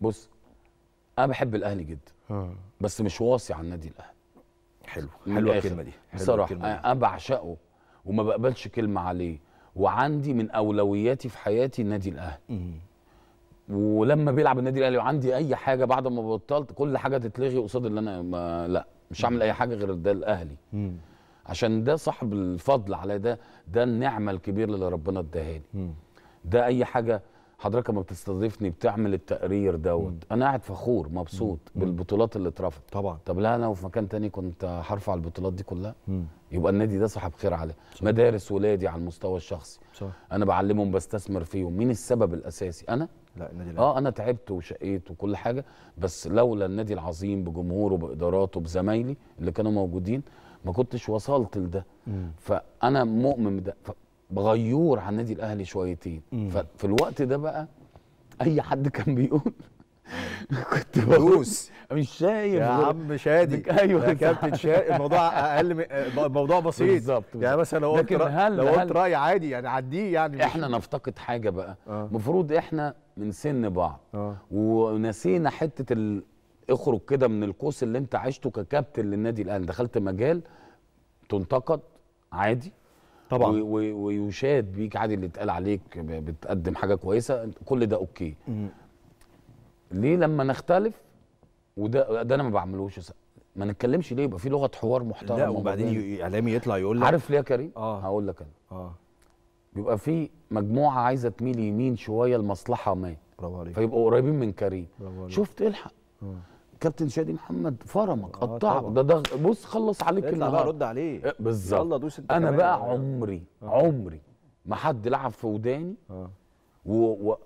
بص انا بحب الاهلي جدا آه. بس مش واصي على النادي الاهلي حلو حلوه الكلمه دي حلو بصراحه الكلمة دي. انا بعشقه وما بقبلش كلمه عليه وعندي من اولوياتي في حياتي النادي الاهلي ولما بيلعب النادي الاهلي وعندي اي حاجه بعد ما بطلت كل حاجه تتلغي قصاد اللي انا ما لا مش هعمل اي حاجه غير ده الاهلي مم. عشان ده صاحب الفضل على ده ده النعمه الكبيره اللي ربنا اداها لي ده اي حاجه حضرتك ما بتستضيفني بتعمل التقرير دوت انا قاعد فخور مبسوط مم. بالبطولات اللي اترفضت طبعا طب لا انا وفي مكان تاني كنت هرفع البطولات دي كلها مم. يبقى النادي ده صاحب خير عليه مدارس ولادي على المستوى الشخصي صح. انا بعلمهم بستثمر فيهم مين السبب الاساسي انا لا النادي لا. اه انا تعبت وشقيت وكل حاجه بس لولا النادي العظيم بجمهوره باداراته بزمايلي اللي كانوا موجودين ما كنتش وصلت لده مم. فانا مؤمن بده غيور على النادي الاهلي شويتين ففي الوقت ده بقى اي حد كان بيقول كنت بدوس مش شايف يا عم شادي ايوه يا كابتن شادي الموضوع اقل الموضوع بسيط بالظبط يعني مثلا لو قلت رأ... لو قلت راي عادي يعني عديه يعني احنا نفتقد حاجه بقى آه. المفروض آه. احنا من سن بعض آه. ونسينا حته ال... اخرج كده من القوس اللي انت عشته ككابتن للنادي الاهلي دخلت مجال تنتقد عادي طبعا ويشاد بيك عادي اللي اتقال عليك بتقدم حاجه كويسه كل ده اوكي ليه لما نختلف وده ده انا ما بعملوش ما نتكلمش ليه يبقى في لغه حوار محترمه لا وبعدين اعلامي يطلع يقول لك عارف ليه يا كريم؟ آه. هقول لك انا اه بيبقى في مجموعه عايزه تميل يمين شويه لمصلحه ما برافو عليك فيبقوا قريبين من كريم شفت الحق آه. كابتن شادي محمد فرمك آه، قطعك ده ده بص خلص عليك النهارده بقى رد عليه آه، بالظبط يلا دوس انت انا بقى يعني. عمري آه. عمري ما حد لعب في وداني آه. واول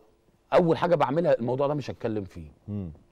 و... حاجه بعملها الموضوع ده مش هتكلم فيه م.